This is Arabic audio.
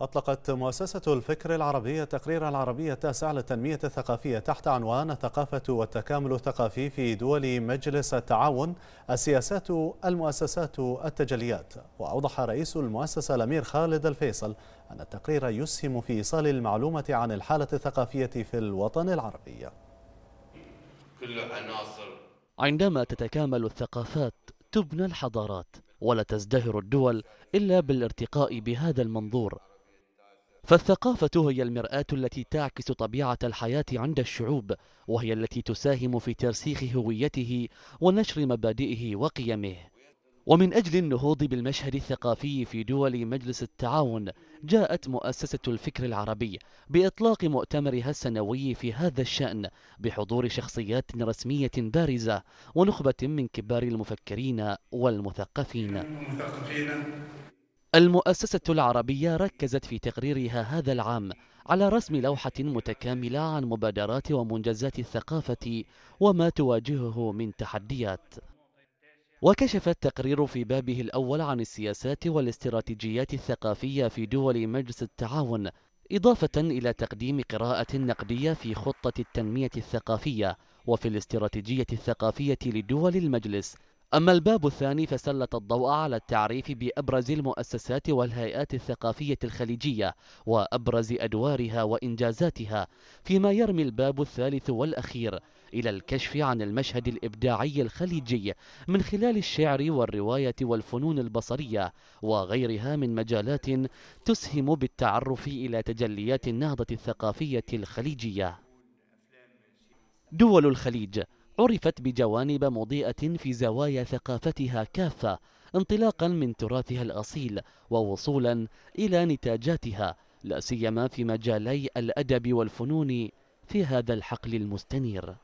أطلقت مؤسسة الفكر العربي تقرير العربية التاسع للتنمية الثقافية تحت عنوان الثقافة والتكامل الثقافي في دول مجلس التعاون السياسات المؤسسات التجليات وأوضح رئيس المؤسسة الأمير خالد الفيصل أن التقرير يسهم في إيصال المعلومة عن الحالة الثقافية في الوطن العربي كل عناصر عندما تتكامل الثقافات تبنى الحضارات ولا تزدهر الدول إلا بالارتقاء بهذا المنظور فالثقافة هي المرآة التي تعكس طبيعة الحياة عند الشعوب وهي التي تساهم في ترسيخ هويته ونشر مبادئه وقيمه ومن أجل النهوض بالمشهد الثقافي في دول مجلس التعاون جاءت مؤسسة الفكر العربي بإطلاق مؤتمرها السنوي في هذا الشأن بحضور شخصيات رسمية بارزة ونخبة من كبار المفكرين والمثقفين المؤسسة العربية ركزت في تقريرها هذا العام على رسم لوحة متكاملة عن مبادرات ومنجزات الثقافة وما تواجهه من تحديات وكشف التقرير في بابه الأول عن السياسات والاستراتيجيات الثقافية في دول مجلس التعاون إضافة إلى تقديم قراءة نقدية في خطة التنمية الثقافية وفي الاستراتيجية الثقافية لدول المجلس أما الباب الثاني فسلط الضوء على التعريف بأبرز المؤسسات والهيئات الثقافية الخليجية وأبرز أدوارها وإنجازاتها فيما يرمي الباب الثالث والأخير إلى الكشف عن المشهد الإبداعي الخليجي من خلال الشعر والرواية والفنون البصرية وغيرها من مجالات تسهم بالتعرف إلى تجليات النهضة الثقافية الخليجية دول الخليج عرفت بجوانب مضيئة في زوايا ثقافتها كافة انطلاقا من تراثها الأصيل ووصولا إلى نتاجاتها لا سيما في مجالي الأدب والفنون في هذا الحقل المستنير